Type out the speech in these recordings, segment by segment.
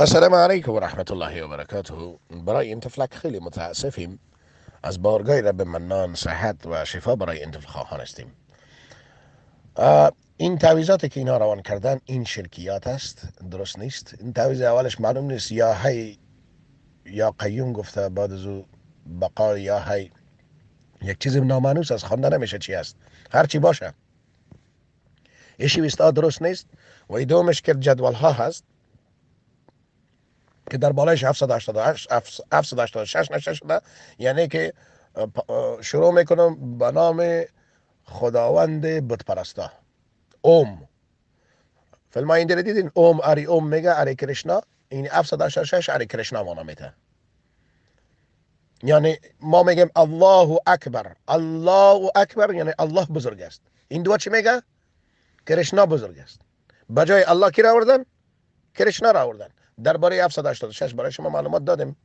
السلام علیکم و رحمت الله و برکاته برای انتفلک خیلی متاسفیم از بارگاه رب منان صحت و شفا برای انتفلک خواهان استیم این تعویزات که اینا روان کردن این شرکیات است درست نیست این تعویز اولش معلوم نیست یا هی یا قیوم گفته بعد از بقا یا هی یک چیز نامانوس از خوانده نمیشه چی است هرچی باشه ایشی ویستا درست نیست و دومش که جدول ها هست که در بالایش 786 نشه شده یعنی که شروع میکنم به نام خداوند بتپرستا اوم فیلم این دیره دیدین اوم اری اوم میگه اری کرشنا این 786 اری کرشنا مانا میته یعنی ما میگیم الله اکبر الله اکبر یعنی الله بزرگ است این دو چی میگه کرشنا بزرگ است بجای الله کی را آوردن کرشنا را آوردن درباره 786 برای شما معلومات دادیم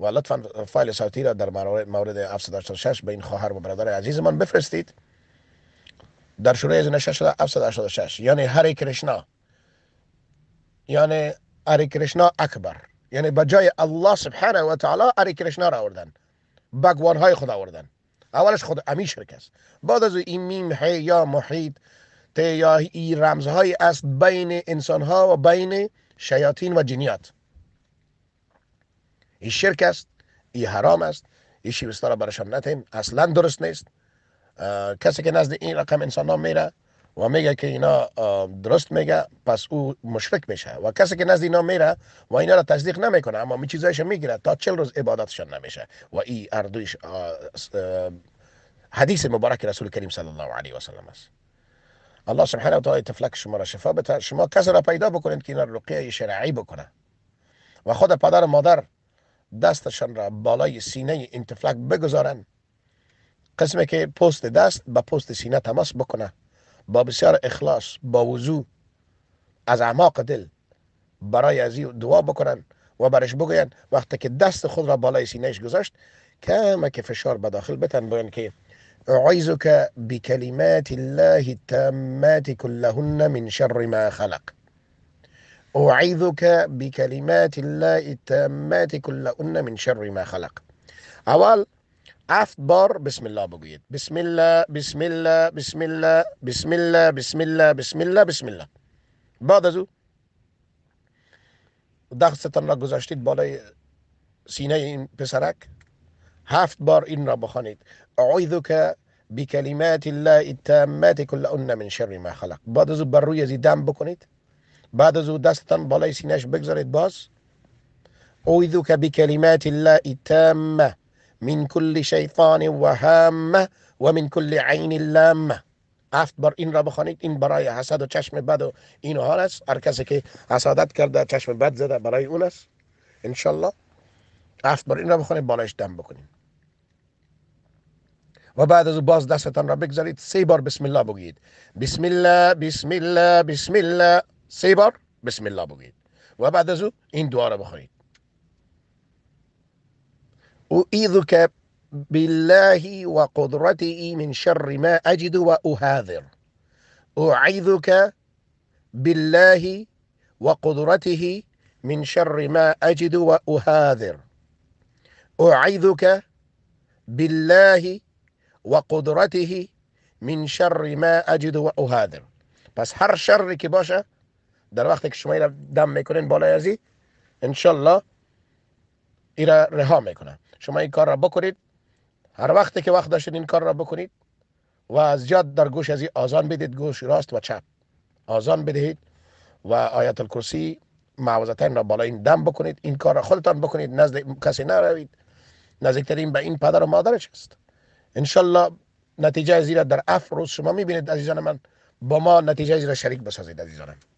و لطفا فایل صوتی را در مورد 786 به این خواهر و برادر من بفرستید در شروع از شده 786 یعنی هری کرشنا یعنی هری کرشنا اکبر یعنی بجای الله سبحانه و تعالی هری کرشنا را آوردن بگوان های خود آوردن اولش خود امی شرک بعد از این میم حی یا محید یا رمز رمزهایی است بین انسان ها و بین شیاطین و جنیات این شرک است این حرام است این شیوستار را برشان نتیم اصلا درست نیست کسی که نزد این رقم انسان ها میره و میگه که اینا درست میگه پس او مشرک میشه و کسی که نزد اینا میره و اینا را تصدیق نمیکنه اما می چیزایش میگیره تا چل روز عبادتشان نمیشه و این اردویش حدیث مبارک رسول کریم صلی الله علیه و سلم است الله سبحانه و تعالی تفلک شما را شفا بده شما کسی را پیدا بکنید که اینا رقیه شرعی بکنه و خود پدر و مادر دستشان را بالای سینه این تفلک بگذارن قسمی که پوست دست به پوست سینه تماس بکنه با بسیار اخلاص با وضو از اعماق دل برای ازی دعا بکنن و برش بگوین وقتی که دست خود را بالای سینهش گذاشت کم که فشار به داخل بتن باین که أعيذك بكلمات الله التامات كلهن من شر ما خلق أعيذك بكلمات الله التامات كلهن من شر ما خلق أول أفبر بسم الله بقيت بسم الله بسم الله بسم الله بسم الله بسم الله بسم الله بسم الله بعد ذو را گذاشتید بالای سینه این بسرك را بخونید اعوذ أعوذك بكلمات الله التامات ان من شر ما خلق بعد از بر روی زیدم بکنید بعد از او دستتان بالای سینش بگذارید باز اعوذك بكلمات الله التامه من كل شيطان وهامه ومن كل عين لامه هفت بار این را بخوانید این برای حسد و چشم بد و حال است هر کسی که حسادت کرده چشم بد زده برای اون است انشالله قصد اسبار این را بخونید بالایش دم بکنید و بعد از او باز دستتان را بگذارید سه بار بسم الله بگید بسم الله بسم الله بسم الله سه بار بسم الله بگید و بعد از او این دعا را بخونید او ایدو که بالله وقدرته من شر ما أجد وأهاذر أعيذك بالله وقدرته من شر ما أجد وأهاذر أعيذك بالله وقدرته من شر ما أجد وأهادر بس هر شری که باشه در وقتی که شما را دم میکنین بالای ازی انشالله ای را رها میکنه شما این کار را بکنید هر وقتی که وقت داشتین این کار را بکنید و از جاد در گوش ازی آزان بدید گوش راست و چپ آزان بدهید و آیت الکرسی معوضتین را بالا این دم بکنید این کار را خودتان بکنید نزد کسی نروید نزدیکترین به این پدر و مادرش است انشالله نتیجه زیرا در اف روز شما میبینید عزیزان من با ما نتیجه را شریک بسازید عزیزانم